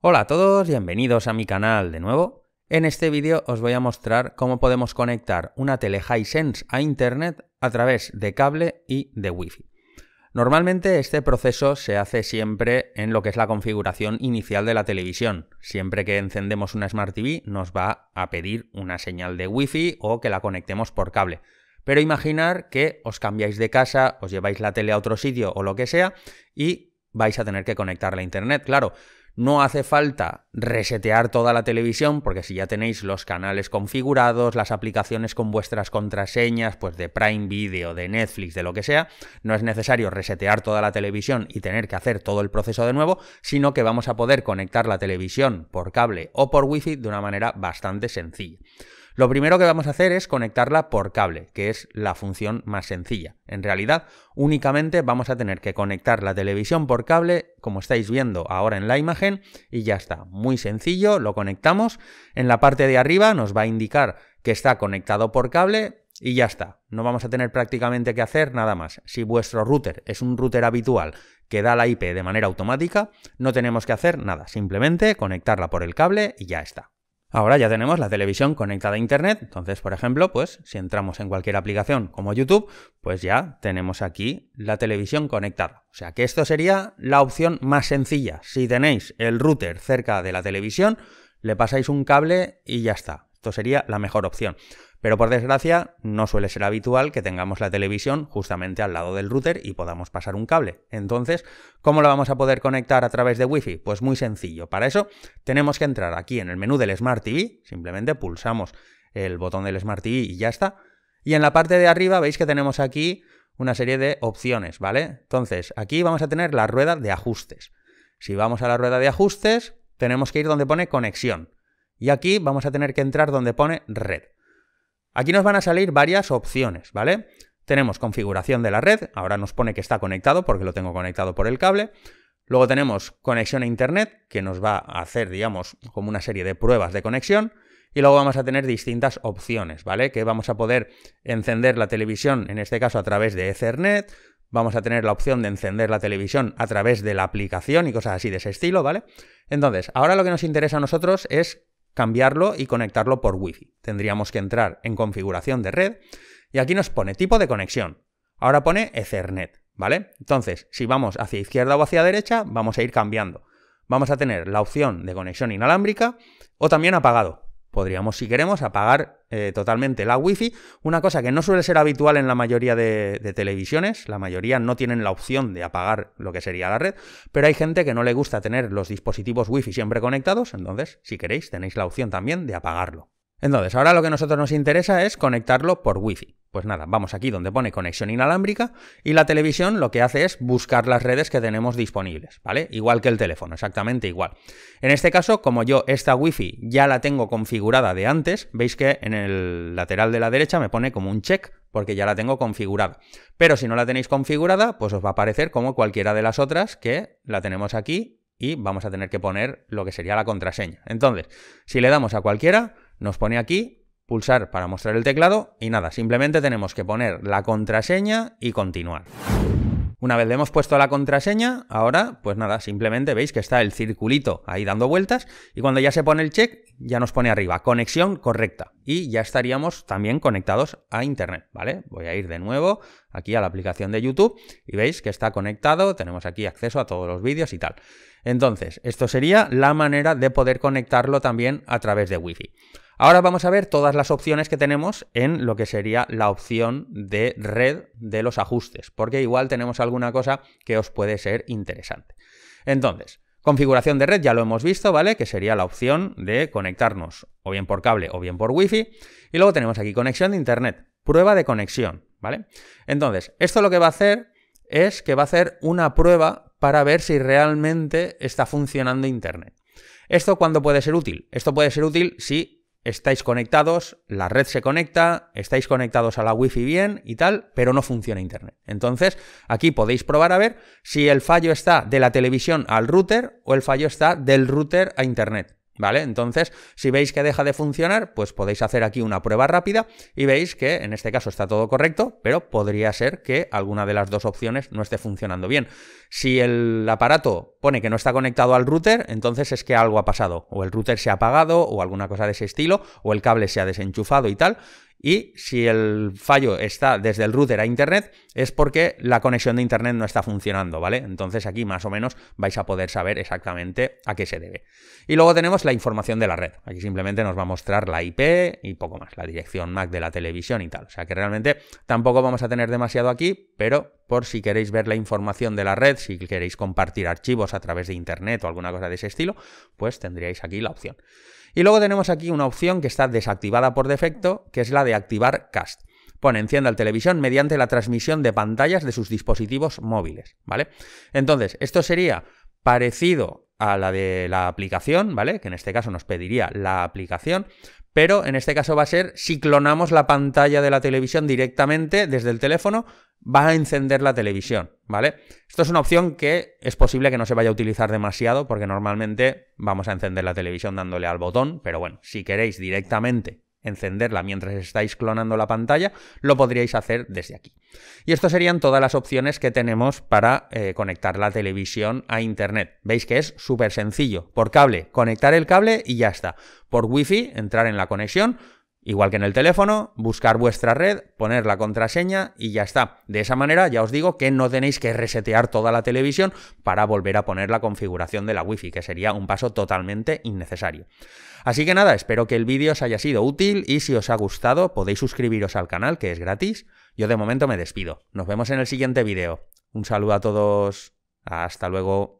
Hola a todos, bienvenidos a mi canal de nuevo. En este vídeo os voy a mostrar cómo podemos conectar una tele Hisense a internet a través de cable y de wifi. Normalmente este proceso se hace siempre en lo que es la configuración inicial de la televisión. Siempre que encendemos una Smart TV nos va a pedir una señal de wifi o que la conectemos por cable. Pero imaginar que os cambiáis de casa, os lleváis la tele a otro sitio o lo que sea y vais a tener que conectarla a internet, claro. No hace falta resetear toda la televisión, porque si ya tenéis los canales configurados, las aplicaciones con vuestras contraseñas, pues de Prime Video, de Netflix, de lo que sea, no es necesario resetear toda la televisión y tener que hacer todo el proceso de nuevo, sino que vamos a poder conectar la televisión por cable o por wifi de una manera bastante sencilla. Lo primero que vamos a hacer es conectarla por cable, que es la función más sencilla. En realidad, únicamente vamos a tener que conectar la televisión por cable, como estáis viendo ahora en la imagen, y ya está. Muy sencillo, lo conectamos. En la parte de arriba nos va a indicar que está conectado por cable, y ya está, no vamos a tener prácticamente que hacer nada más. Si vuestro router es un router habitual que da la IP de manera automática, no tenemos que hacer nada, simplemente conectarla por el cable y ya está. Ahora ya tenemos la televisión conectada a Internet, entonces por ejemplo, pues si entramos en cualquier aplicación como YouTube, pues ya tenemos aquí la televisión conectada. O sea que esto sería la opción más sencilla. Si tenéis el router cerca de la televisión, le pasáis un cable y ya está. Esto sería la mejor opción. Pero por desgracia no suele ser habitual que tengamos la televisión justamente al lado del router y podamos pasar un cable. Entonces, ¿cómo la vamos a poder conectar a través de Wi-Fi? Pues muy sencillo. Para eso tenemos que entrar aquí en el menú del Smart TV, simplemente pulsamos el botón del Smart TV y ya está. Y en la parte de arriba veis que tenemos aquí una serie de opciones, ¿vale? Entonces, aquí vamos a tener la rueda de ajustes. Si vamos a la rueda de ajustes, tenemos que ir donde pone conexión. Y aquí vamos a tener que entrar donde pone red. Aquí nos van a salir varias opciones, ¿vale? Tenemos configuración de la red, ahora nos pone que está conectado porque lo tengo conectado por el cable. Luego tenemos conexión a internet, que nos va a hacer, digamos, como una serie de pruebas de conexión. Y luego vamos a tener distintas opciones, ¿vale? Que vamos a poder encender la televisión, en este caso a través de Ethernet. Vamos a tener la opción de encender la televisión a través de la aplicación y cosas así de ese estilo, ¿vale? Entonces, ahora lo que nos interesa a nosotros es cambiarlo y conectarlo por Wi-Fi. Tendríamos que entrar en configuración de red y aquí nos pone tipo de conexión. Ahora pone Ethernet, ¿vale? Entonces, si vamos hacia izquierda o hacia derecha, vamos a ir cambiando. Vamos a tener la opción de conexión inalámbrica o también apagado, podríamos, si queremos, apagar eh, totalmente la wifi, una cosa que no suele ser habitual en la mayoría de, televisiones, la mayoría no tienen la opción de apagar lo que sería la red, pero hay gente que no le gusta tener los dispositivos wifi siempre conectados, entonces, si queréis, tenéis la opción también de apagarlo. Entonces, ahora lo que nosotros nos interesa es conectarlo por Wi-Fi. Pues nada, vamos aquí donde pone conexión inalámbrica y la televisión lo que hace es buscar las redes que tenemos disponibles, ¿vale? Igual que el teléfono, exactamente igual. En este caso, como yo esta Wi-Fi ya la tengo configurada de antes, veis que en el lateral de la derecha me pone como un check porque ya la tengo configurada. Pero si no la tenéis configurada, pues os va a aparecer como cualquiera de las otras que la tenemos aquí y vamos a tener que poner lo que sería la contraseña. Entonces, si le damos a cualquiera, nos pone aquí pulsar para mostrar el teclado y nada, simplemente tenemos que poner la contraseña y continuar. Una vez le hemos puesto la contraseña, ahora pues nada, simplemente veis que está el circulito ahí dando vueltas y cuando ya se pone el check ya nos pone arriba conexión correcta y ya estaríamos también conectados a internet, ¿vale? Voy a ir de nuevo aquí a la aplicación de YouTube y veis que está conectado, tenemos aquí acceso a todos los vídeos y tal. Entonces, esto sería la manera de poder conectarlo también a través de Wi-Fi. Ahora vamos a ver todas las opciones que tenemos en lo que sería la opción de red de los ajustes, porque igual tenemos alguna cosa que os puede ser interesante. Entonces, configuración de red ya lo hemos visto, ¿vale? Que sería la opción de conectarnos o bien por cable o bien por wifi. Y luego tenemos aquí conexión de internet, prueba de conexión, ¿vale? Entonces, esto lo que va a hacer es que va a hacer una prueba para ver si realmente está funcionando internet. ¿Esto cuándo puede ser útil? Esto puede ser útil si estáis conectados, la red se conecta, estáis conectados a la wifi bien y tal, pero no funciona internet. Entonces, aquí podéis probar a ver si el fallo está de la televisión al router o el fallo está del router a internet. ¿Vale? Entonces, si veis que deja de funcionar, pues podéis hacer aquí una prueba rápida y veis que en este caso está todo correcto, pero podría ser que alguna de las dos opciones no esté funcionando bien. Si el aparato pone que no está conectado al router, entonces es que algo ha pasado, o el router se ha apagado, o alguna cosa de ese estilo, o el cable se ha desenchufado y tal, y si el fallo está desde el router a Internet, es porque la conexión de Internet no está funcionando, ¿vale? Entonces aquí más o menos vais a poder saber exactamente a qué se debe. Y luego tenemos la información de la red. Aquí simplemente nos va a mostrar la IP y poco más, la dirección MAC de la televisión y tal. O sea que realmente tampoco vamos a tener demasiado aquí, pero por si queréis ver la información de la red, si queréis compartir archivos a través de Internet o alguna cosa de ese estilo, pues tendríais aquí la opción. Y luego tenemos aquí una opción que está desactivada por defecto, que es la de activar Cast. Pone encienda el televisión mediante la transmisión de pantallas de sus dispositivos móviles, ¿vale? Entonces, esto sería parecido a la de la aplicación, ¿vale? Que en este caso nos pediría la aplicación, pero en este caso va a ser si clonamos la pantalla de la televisión directamente desde el teléfono, va a encender la televisión, ¿vale? Esto es una opción que es posible que no se vaya a utilizar demasiado porque normalmente vamos a encender la televisión dándole al botón, pero bueno, si queréis directamente encenderla mientras estáis clonando la pantalla, lo podríais hacer desde aquí. Y estas serían todas las opciones que tenemos para eh, conectar la televisión a Internet. Veis que es súper sencillo. Por cable, conectar el cable y ya está. Por wifi, entrar en la conexión. Igual que en el teléfono, buscar vuestra red, poner la contraseña y ya está. De esa manera ya os digo que no tenéis que resetear toda la televisión para volver a poner la configuración de la wifi, que sería un paso totalmente innecesario. Así que nada, espero que el vídeo os haya sido útil y si os ha gustado podéis suscribiros al canal que es gratis. Yo de momento me despido. Nos vemos en el siguiente vídeo. Un saludo a todos. Hasta luego.